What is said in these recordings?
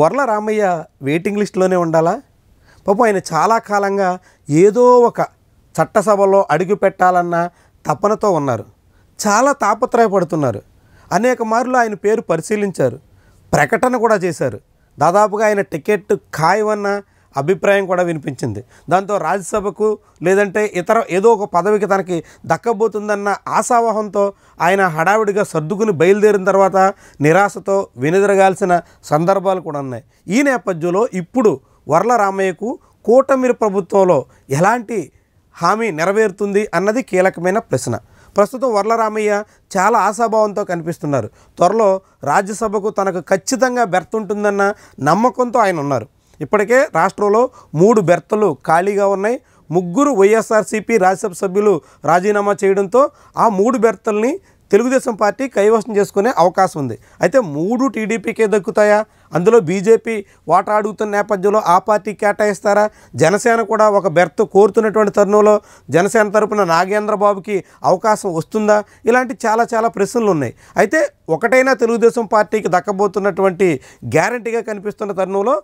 Varla Ramayya waiting లిస్ట్లోనే ఉండాలా పాపం ఆయన చాలా కాలంగా ఏదో ఒక చట్టసభలో అడుగు పెట్టాలన్న తపనతో ఉన్నారు చాలా తాపత్రయపడుతున్నారు అనేక మార్లు ఆయన పేరు పరిశీలించారు ప్రకటన కూడా చేశారు దాదాపుగా ఆయన టికెట్ ఖాయమన్నా అభిప్రాయం కూడా వినిపించింది దాంతో రాజ్యసభకు లేదంటే ఇతర ఏదో ఒక పదవికి తనకి దక్కబోతుందన్న ఆశావాహంతో ఆయన హడావిడిగా సర్దుకుని బయలుదేరిన తర్వాత నిరాశతో వెనుదిరగాల్సిన సందర్భాలు కూడా ఉన్నాయి ఈ నేపథ్యంలో ఇప్పుడు వరల రామయ్యకు కూటమిరు ప్రభుత్వంలో ఎలాంటి హామీ నెరవేరుతుంది అన్నది కీలకమైన ప్రశ్న ప్రస్తుతం వరలరామయ్య చాలా ఆశాభావంతో కనిపిస్తున్నారు త్వరలో రాజ్యసభకు తనకు ఖచ్చితంగా బెర్త్ ఉంటుందన్న నమ్మకంతో ఆయన ఉన్నారు ఇప్పటికే రాష్ట్రంలో మూడు బెర్తలు ఖాళీగా ఉన్నాయి ముగ్గురు వైఎస్ఆర్సీపీ రాజ్యసభ సభ్యులు రాజీనామా చేయడంతో ఆ మూడు బెర్తల్ని తెలుగుదేశం పార్టీ కైవసం చేసుకునే అవకాశం ఉంది అయితే మూడు టీడీపీకే దక్కుతాయా అందులో బీజేపీ వాట అడుగుతున్న నేపథ్యంలో ఆ పార్టీ కేటాయిస్తారా జనసేన కూడా ఒక బెర్త్ కోరుతున్నటువంటి తరుణంలో జనసేన తరపున నాగేంద్రబాబుకి అవకాశం వస్తుందా ఇలాంటి చాలా చాలా ప్రశ్నలు ఉన్నాయి అయితే ఒకటైనా తెలుగుదేశం పార్టీకి దక్కబోతున్నటువంటి గ్యారంటీగా కనిపిస్తున్న తరుణంలో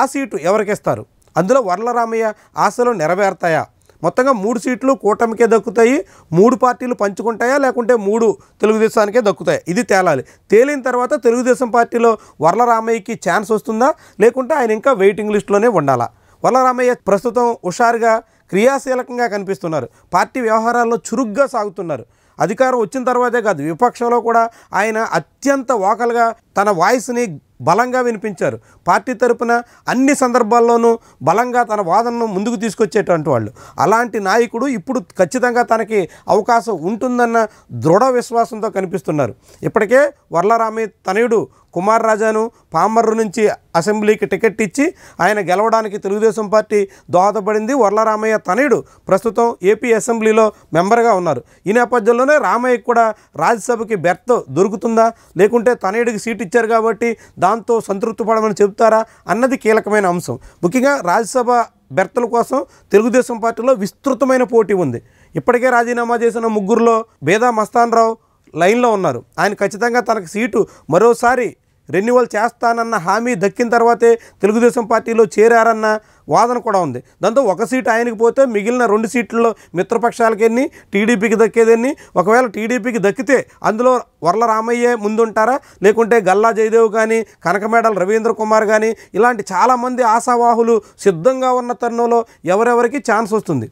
ఆ సీటు ఎవరికిస్తారు అందులో వరలరామయ్య ఆశలు నెరవేరుతాయా మొత్తంగా మూడు సీట్లు కూటమికే దక్కుతాయి మూడు పార్టీలు పంచుకుంటాయా లేకుంటే మూడు తెలుగుదేశానికే దక్కుతాయి ఇది తేలాలి తేలిన తర్వాత తెలుగుదేశం పార్టీలో వరలరామయ్యకి ఛాన్స్ వస్తుందా లేకుంటే ఆయన ఇంకా వెయిటింగ్ లిస్టులోనే ఉండాలా వరలరామయ్య ప్రస్తుతం హుషారుగా క్రియాశీలకంగా కనిపిస్తున్నారు పార్టీ వ్యవహారాల్లో చురుగ్గా సాగుతున్నారు అధికారం వచ్చిన తర్వాతే కాదు విపక్షంలో కూడా ఆయన అత్యంత వాకలుగా తన వాయిస్ని బలంగా వినిపించారు పార్టీ తరపున అన్ని సందర్భాల్లోనూ బలంగా తన వాదనను ముందుకు తీసుకొచ్చేటువంటి వాళ్ళు అలాంటి నాయకుడు ఇప్పుడు ఖచ్చితంగా తనకి అవకాశం ఉంటుందన్న దృఢ విశ్వాసంతో కనిపిస్తున్నారు ఇప్పటికే వర్లరామి తనయుడు కుమార్ రాజాను పామర్రు నుంచి అసెంబ్లీకి టికెట్ ఇచ్చి ఆయన గెలవడానికి తెలుగుదేశం పార్టీ దోహదపడింది వరలరామయ్య తనయుడు ప్రస్తుతం ఏపీ అసెంబ్లీలో మెంబర్గా ఉన్నారు ఈ నేపథ్యంలోనే రామయ్య కూడా రాజ్యసభకి బెర్త్ దొరుకుతుందా లేకుంటే తనయుడికి సీట్ ఇచ్చారు కాబట్టి దాంతో సంతృప్తి పడమని చెబుతారా అన్నది కీలకమైన అంశం ముఖ్యంగా రాజ్యసభ బెర్తల కోసం తెలుగుదేశం పార్టీలో విస్తృతమైన పోటీ ఉంది ఇప్పటికే రాజీనామా చేసిన ముగ్గురులో బేదా మస్తాన్ రావు లైన్లో ఉన్నారు ఆయన ఖచ్చితంగా తనకు సీటు మరోసారి రెన్యువల్ చేస్తానన్న హామీ దక్కిన తర్వాతే తెలుగుదేశం పార్టీలో చేరారన్న వాదన కూడా ఉంది దాంతో ఒక సీటు ఆయనకి పోతే మిగిలిన రెండు సీట్లలో మిత్రపక్షాలకి ఎన్ని టీడీపీకి దక్కేదెన్ని ఒకవేళ టీడీపీకి దక్కితే అందులో వరల రామయ్యే ముందుంటారా లేకుంటే గల్లా జయదేవ్ కానీ కనకమేడల రవీంద్ర కుమార్ కానీ ఇలాంటి చాలామంది ఆశావాహులు సిద్ధంగా ఉన్న తరుణంలో ఎవరెవరికి ఛాన్స్ వస్తుంది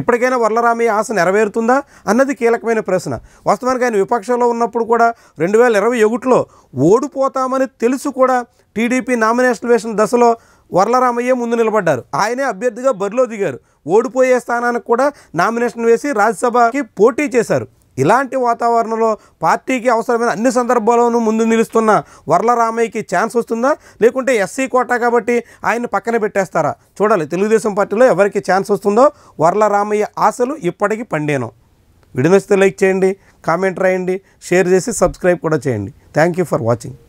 ఇప్పటికైనా వరలరామయ్య ఆశ నెరవేరుతుందా అన్నది కీలకమైన ప్రశ్న వాస్తవానికి ఆయన విపక్షంలో ఉన్నప్పుడు కూడా రెండు వేల ఇరవై ఒకటిలో ఓడిపోతామని తెలుసు కూడా టీడీపీ నామినేషన్ వేసిన దశలో వరలరామయ్య ముందు నిలబడ్డారు ఆయనే అభ్యర్థిగా బరిలో దిగారు ఓడిపోయే స్థానానికి కూడా నామినేషన్ వేసి రాజ్యసభకి పోటీ చేశారు ఇలాంటి వాతావరణంలో పార్టీకి అవసరమైన అన్ని సందర్భాల్లోనూ ముందు నిలుస్తున్న వరలరామయ్యకి ఛాన్స్ వస్తుందా లేకుంటే ఎస్సీ కోటా కాబట్టి ఆయన పక్కన పెట్టేస్తారా చూడాలి తెలుగుదేశం పార్టీలో ఎవరికి ఛాన్స్ వస్తుందో వరలరామయ్య ఆశలు ఇప్పటికీ పండేను వీడియో నచ్చితే లైక్ చేయండి కామెంట్ రాయండి షేర్ చేసి సబ్స్క్రైబ్ కూడా చేయండి థ్యాంక్ ఫర్ వాచింగ్